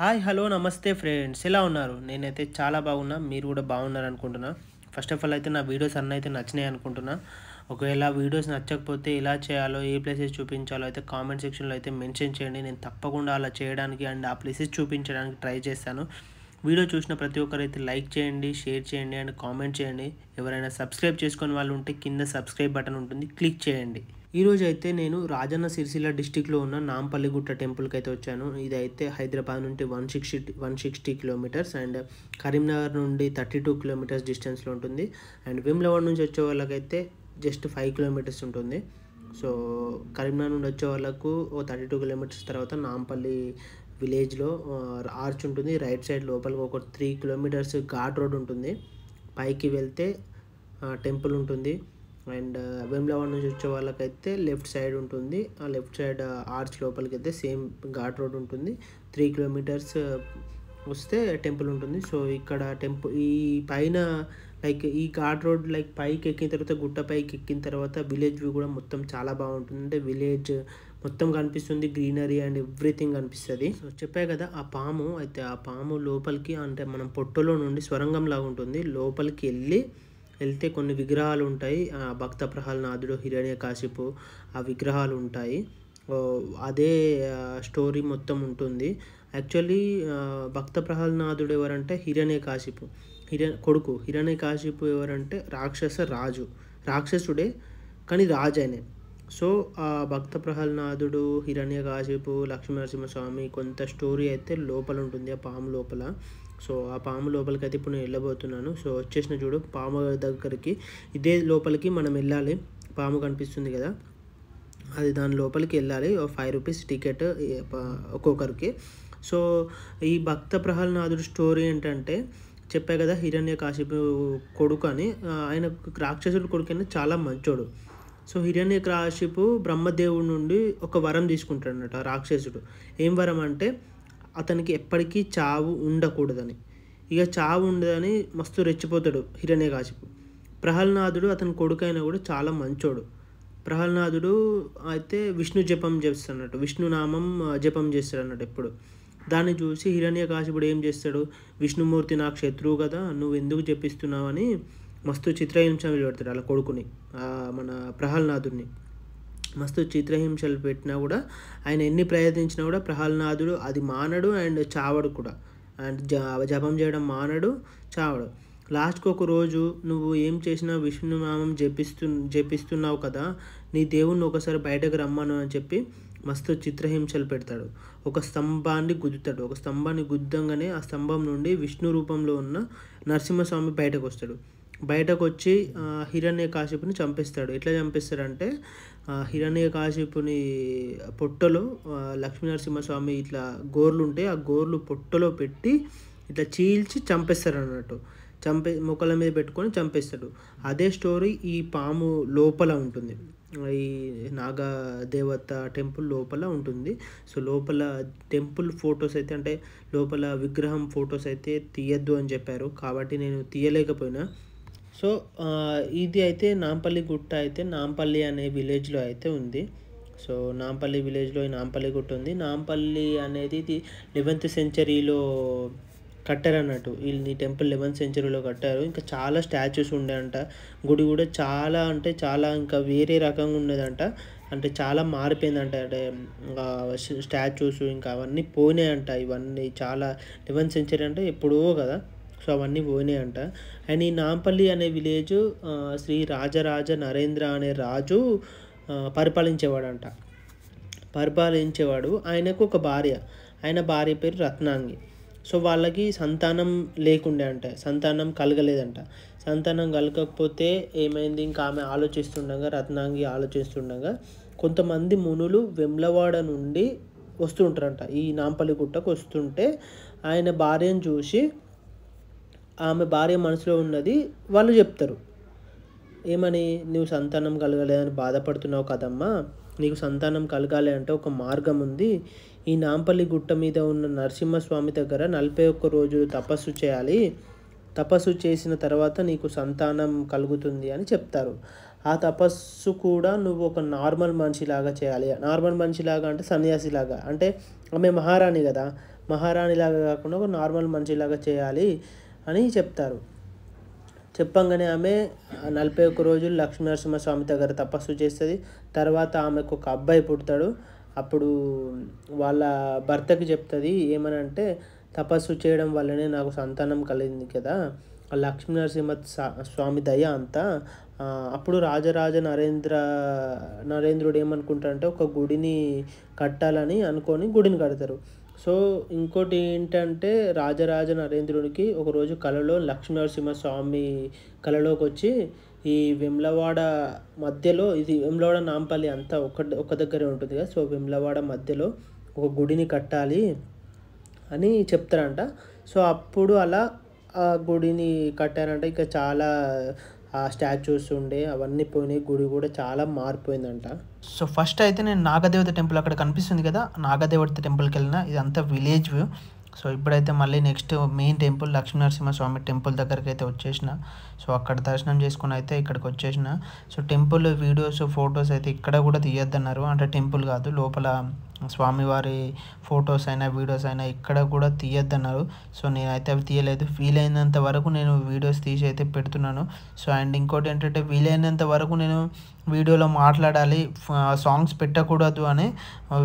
hi hello నమస్తే friends ఎలా ఉన్నారు నేనైతే చాలా బాగున్నా మీరు కూడా బాగున్నారు అనుకుంటున్నా ఫస్ట్ ఆఫ్ ఆల్ అయితే నా వీడియోస్ అన్నీ అయితే నచ్చినాయి అనుకుంటున్నా ఒకవేళ వీడియోస్ నచ్చకపోతే ఎలా చేయాలో ఏ ప్లేసెస్ చూపించాలో అయితే కామెంట్ సెక్షన్లో అయితే మెన్షన్ చేయండి నేను తప్పకుండా అలా చేయడానికి అండ్ ఆ ప్లేసెస్ చూపించడానికి ట్రై చేస్తాను వీడియో చూసిన ప్రతి ఒక్కరైతే లైక్ చేయండి షేర్ చేయండి అండ్ కామెంట్ చేయండి ఎవరైనా సబ్స్క్రైబ్ చేసుకునే వాళ్ళు ఉంటే కింద సబ్స్క్రైబ్ బటన్ ఉంటుంది క్లిక్ చేయండి ఈరోజు అయితే నేను రాజన్న సిరిసిల్ల డిస్టిక్లో ఉన్న నాంపల్లిగుట్ట టెంపుల్కి అయితే వచ్చాను ఇదైతే హైదరాబాద్ నుండి one sixty one sixty kilometres and Karimnagar నుండి థర్టీ టూ కిలోమీటర్స్ డిస్టెన్స్లో ఉంటుంది అండ్ విమ్లవాడ నుంచి వచ్చే వాళ్ళకైతే జస్ట్ ఫైవ్ కిలోమీటర్స్ ఉంటుంది సో కరీంనగర్ నుండి వచ్చే వాళ్ళకు ఓ థర్టీ టూ కిలోమీటర్స్ తర్వాత నాంపల్లి విలేజ్లో ఆర్చ్ ఉంటుంది రైట్ సైడ్ లోపలికి ఒక త్రీ కిలోమీటర్స్ ఘాట్ రోడ్ ఉంటుంది పైకి వెళ్తే టెంపుల్ ఉంటుంది అండ్ వేములవాడ నుంచి వచ్చే వాళ్ళకైతే లెఫ్ట్ సైడ్ ఉంటుంది ఆ లెఫ్ట్ సైడ్ ఆర్చ్ లోపలికి అయితే సేమ్ ఘాట్ రోడ్ ఉంటుంది త్రీ కిలోమీటర్స్ వస్తే టెంపుల్ ఉంటుంది సో ఇక్కడ టెంపుల్ ఈ పైన లైక్ ఈ ఘాట్ రోడ్ లైక్ పైకి ఎక్కిన తర్వాత గుట్ట పైకి ఎక్కిన తర్వాత విలేజ్ వ్యూ కూడా మొత్తం చాలా బాగుంటుంది అంటే విలేజ్ మొత్తం కనిపిస్తుంది గ్రీనరీ అండ్ ఎవ్రీథింగ్ కనిపిస్తుంది సో చెప్పా కదా ఆ పాము అయితే ఆ పాము లోపలికి అంటే మనం పొట్టలో నుండి స్వరంగం లాగా ఉంటుంది లోపలికి వెళ్ళి వెళ్తే కొన్ని విగ్రహాలు ఉంటాయి భక్త ప్రహ్లానాథుడు హిరణ్య కాశిపు ఆ విగ్రహాలు ఉంటాయి అదే స్టోరీ మొత్తం ఉంటుంది యాక్చువల్లీ భక్త ప్రహ్లానాథుడు ఎవరంటే హిరణ్య కాశిపు హిర కొడుకు హిరణ్య కాశిపు ఎవరంటే రాక్షస రాజు రాక్షసుడే కానీ రాజు ఆయనే సో ఆ భక్త ప్రహ్లాదుడు హిరణ్య కాశిపు లక్ష్మీనరసింహస్వామి కొంత స్టోరీ అయితే లోపల ఉంటుంది ఆ పాము లోపల సో ఆ పాము లోపలికి అయితే ఇప్పుడు నేను వెళ్ళబోతున్నాను సో వచ్చేసిన చూడు పాము దగ్గరికి ఇదే లోపలికి మనం వెళ్ళాలి పాము కనిపిస్తుంది కదా అది దాని లోపలికి వెళ్ళాలి ఫైవ్ రూపీస్ టికెట్ ఒక్కొక్కరికి సో ఈ భక్త ప్రహ్లాదుడు స్టోరీ ఏంటంటే చెప్పాయి కదా హిరణ్య కాశిపు కొడుకు అని ఆయన రాక్షసుడు కొడుకు అయినా చాలా మంచోడు సో హిరణ్య కాశిపు బ్రహ్మదేవుడి నుండి ఒక వరం తీసుకుంటాడు అనమాట రాక్షసుడు ఏం వరం అంటే అతనికి ఎప్పటికీ చావు ఉండకూడదని ఇక చావు ఉండదని మస్తు రెచ్చిపోతాడు కాశిపు ప్రహ్లాదుడు అతని కొడుకైనా కూడా చాలా మంచోడు ప్రహ్లాదుడు అయితే విష్ణు జపం చేస్తాడన్నట్టు విష్ణునామం జపం చేస్తాడు అన్నట్టు ఎప్పుడు దాన్ని చూసి హిరణ్యకాశిపుడు ఏం చేస్తాడు విష్ణుమూర్తి నా శత్రువు కదా నువ్వు ఎందుకు జపిస్తున్నావని మస్తు చిత్రహింస పెడతాడు అలా కొడుకుని మన ప్రహ్లాదుని మస్తు చిత్రహింసలు పెట్టినా కూడా ఆయన ఎన్ని ప్రయత్నించినా కూడా ప్రహ్లాదుడు అది మానడు అండ్ చావడు కూడా అండ్ జపం చేయడం మానడు చావడు లాస్ట్కి ఒక రోజు నువ్వు ఏం చేసినా విష్ణునామం జపిస్తు జపిస్తున్నావు కదా నీ దేవుణ్ణి ఒకసారి బయటకు రమ్మను అని చెప్పి మస్తు చిత్రహింసలు పెడతాడు ఒక స్తంభాన్ని గుద్దుతాడు ఒక స్తంభాన్ని గుద్దంగానే ఆ స్తంభం నుండి విష్ణు రూపంలో ఉన్న నరసింహస్వామి బయటకు వస్తాడు బయటకు వచ్చి హిరణ్య కాశ్యపుని చంపిస్తాడు ఎట్లా చంపిస్తాడంటే హిరణ్యకాశిపుని పొట్టలో లక్ష్మీనరసింహస్వామి ఇట్లా గోర్లు ఉంటాయి ఆ గోర్లు పొట్టలో పెట్టి ఇట్లా చీల్చి చంపేస్తారు అన్నట్టు చంపే మొక్కల మీద పెట్టుకొని చంపేస్తాడు అదే స్టోరీ ఈ పాము లోపల ఉంటుంది ఈ నాగ దేవత టెంపుల్ లోపల ఉంటుంది సో లోపల టెంపుల్ ఫొటోస్ అయితే అంటే లోపల విగ్రహం ఫొటోస్ అయితే తీయద్దు అని చెప్పారు కాబట్టి నేను తీయలేకపోయినా సో ఇది అయితే నాంపల్లి గుట్ట అయితే నాంపల్లి అనే విలేజ్లో అయితే ఉంది సో నాంపల్లి విలేజ్లో నాంపల్లి గుట్ట ఉంది నాంపల్లి అనేది ఇది లెవెన్త్ సెంచరీలో కట్టారు అన్నట్టు వీళ్ళని టెంపుల్ లెవెన్త్ సెంచరీలో కట్టారు ఇంకా చాలా స్టాచ్యూస్ ఉండేయంట గుడి కూడా చాలా అంటే చాలా ఇంకా వేరే రకంగా ఉండేదంట అంటే చాలా మారిపోయిందంట అంటే స్టాచ్యూస్ ఇంకా అవన్నీ పోయినాయంట ఇవన్నీ చాలా లెవెన్త్ సెంచరీ అంటే ఎప్పుడో కదా సో అవన్నీ పోయినాయి అంట అండ్ ఈ నాంపల్లి అనే విలేజ్ శ్రీ రాజరాజ నరేంద్ర అనే రాజు పరిపాలించేవాడంట పరిపాలించేవాడు ఆయనకు ఒక భార్య ఆయన భార్య పేరు రత్నాంగి సో వాళ్ళకి సంతానం లేకుండే అంట సంతానం కలగలేదంట సంతానం కలగకపోతే ఏమైంది ఇంకా ఆమె ఆలోచిస్తుండగా రత్నాంగి ఆలోచిస్తుండగా కొంతమంది మునులు వెమ్లవాడ నుండి వస్తుంటారంట ఈ నాంపల్లి గుట్టకు వస్తుంటే ఆయన భార్యను చూసి ఆమె భార్య మనసులో ఉన్నది వాళ్ళు చెప్తారు ఏమని నువ్వు సంతానం కలగలేదని బాధపడుతున్నావు కదమ్మా నీకు సంతానం కలగాలి అంటే ఒక మార్గం ఉంది ఈ నాంపల్లి గుట్ట మీద ఉన్న నరసింహస్వామి దగ్గర నలభై ఒక్క రోజులు తపస్సు చేయాలి తపస్సు చేసిన తర్వాత నీకు సంతానం కలుగుతుంది అని చెప్తారు ఆ తపస్సు కూడా నువ్వు ఒక నార్మల్ మనిషిలాగా చేయాలి నార్మల్ మనిషిలాగా అంటే సన్యాసిలాగా అంటే ఆమె మహారాణి కదా మహారాణిలాగా కాకుండా ఒక నార్మల్ మనిషిలాగా చేయాలి అని చెప్తారు చెప్పంగానే ఆమె నలభై ఒక్క రోజులు స్వామి దగ్గర తపస్సు చేస్తుంది తర్వాత ఆమెకు ఒక అబ్బాయి పుడతాడు అప్పుడు వాళ్ళ భర్తకి చెప్తుంది ఏమనంటే తపస్సు చేయడం వల్లనే నాకు సంతానం కలిగింది కదా లక్ష్మీ నరసింహ స్వామి దయ అంతా అప్పుడు రాజరాజ నరేంద్ర నరేంద్రుడు ఏమనుకుంటాడంటే ఒక గుడిని కట్టాలని అనుకొని గుడిని కడతారు సో ఇంకోటి ఏంటంటే రాజరాజ నరేంద్రుడికి ఒకరోజు కలలో స్వామి కళలోకి వచ్చి ఈ విమ్లవాడ మధ్యలో ఇది విమ్లవాడ నాంపల్లి అంతా ఒక ఒక దగ్గరే ఉంటుంది కదా సో విమ్లవాడ మధ్యలో ఒక గుడిని కట్టాలి అని చెప్తారంట సో అప్పుడు అలా ఆ గుడిని కట్టారంట ఇక చాలా ఆ స్టాచ్యూస్ ఉండే అవన్నీ పోయినాయి గుడి కూడా చాలా మారిపోయిందంట సో ఫస్ట్ అయితే నేను నాగదేవత టెంపుల్ అక్కడ కనిపిస్తుంది కదా నాగదేవత టెంపుల్కి వెళ్ళిన ఇది అంతా విలేజ్ వ్యూ సో ఇప్పుడైతే మళ్ళీ next main temple Lakshmi Narasimha Swamy temple దగ్గరికి అయితే వచ్చేసిన సో అక్కడ దర్శనం చేసుకుని అయితే ఇక్కడికి వచ్చేసిన సో టెంపుల్ వీడియోస్ ఫొటోస్ అయితే ఇక్కడ కూడా తీయొద్దన్నారు అంటే టెంపుల్ కాదు లోపల స్వామివారి ఫొటోస్ అయినా వీడియోస్ అయినా ఇక్కడ కూడా తీయొద్దన్నారు సో నేనైతే అవి తీయలేదు వీలైనంత వరకు నేను వీడియోస్ తీసి అయితే పెడుతున్నాను సో అండ్ ఇంకోటి ఏంటంటే వీలైనంత వరకు నేను వీడియోలో మాట్లాడాలి సాంగ్స్ పెట్టకూడదు అని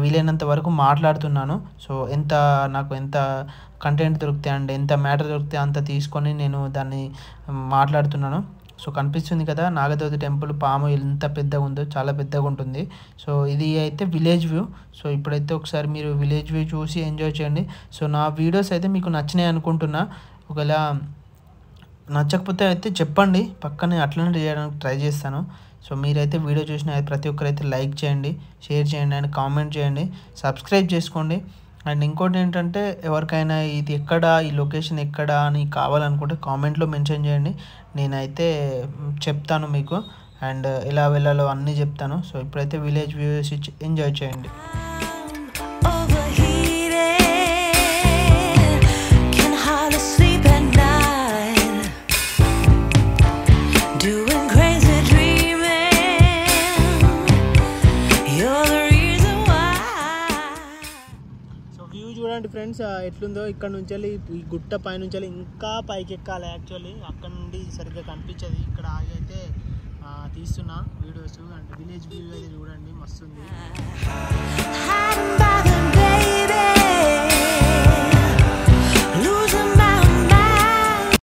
వీలైనంత వరకు మాట్లాడుతున్నాను సో ఎంత నాకు ఎంత కంటెంట్ దొరికితే అండ్ ఎంత మ్యాటర్ దొరికితే అంత తీసుకొని నేను దాన్ని మాట్లాడుతున్నాను సో కనిపిస్తుంది కదా నాగదోతి టెంపుల్ పాము ఎంత పెద్దగా ఉందో చాలా పెద్దగా ఉంటుంది సో ఇది అయితే విలేజ్ వ్యూ సో ఇప్పుడైతే ఒకసారి మీరు విలేజ్ వ్యూ చూసి ఎంజాయ్ చేయండి సో నా వీడియోస్ అయితే మీకు నచ్చినాయి అనుకుంటున్నా ఒకవేళ నచ్చకపోతే అయితే చెప్పండి పక్కనే అట్లనే చేయడానికి ట్రై చేస్తాను సో మీరైతే వీడియో చూసిన ప్రతి ఒక్కరైతే లైక్ చేయండి షేర్ చేయండి అండ్ కామెంట్ చేయండి సబ్స్క్రైబ్ చేసుకోండి అండ్ ఇంకోటి ఏంటంటే ఎవరికైనా ఇది ఎక్కడ ఈ లొకేషన్ ఎక్కడ అని కావాలనుకుంటే కామెంట్లో మెన్షన్ చేయండి నేనైతే చెప్తాను మీకు అండ్ ఎలా వెళ్ళాలో అన్నీ చెప్తాను సో ఇప్పుడైతే విలేజ్ వ్యూస్ ఇచ్చి ఎంజాయ్ చేయండి ఫ్రెండ్స్ uh, ఎట్లుందో ఇక్కడ నుంచి వెళ్ళి ఈ గుట్ట పైనుంచి వెళ్ళి ఇంకా పైకి ఎక్కాలి యాక్చువల్లీ అక్కడ నుండి సరిగ్గా కనిపించదు ఇక్కడ ఆగి అయితే తీస్తున్నా వీడియోస్ అంటే విలేజ్ వ్యూ అయితే చూడండి మస్తుంది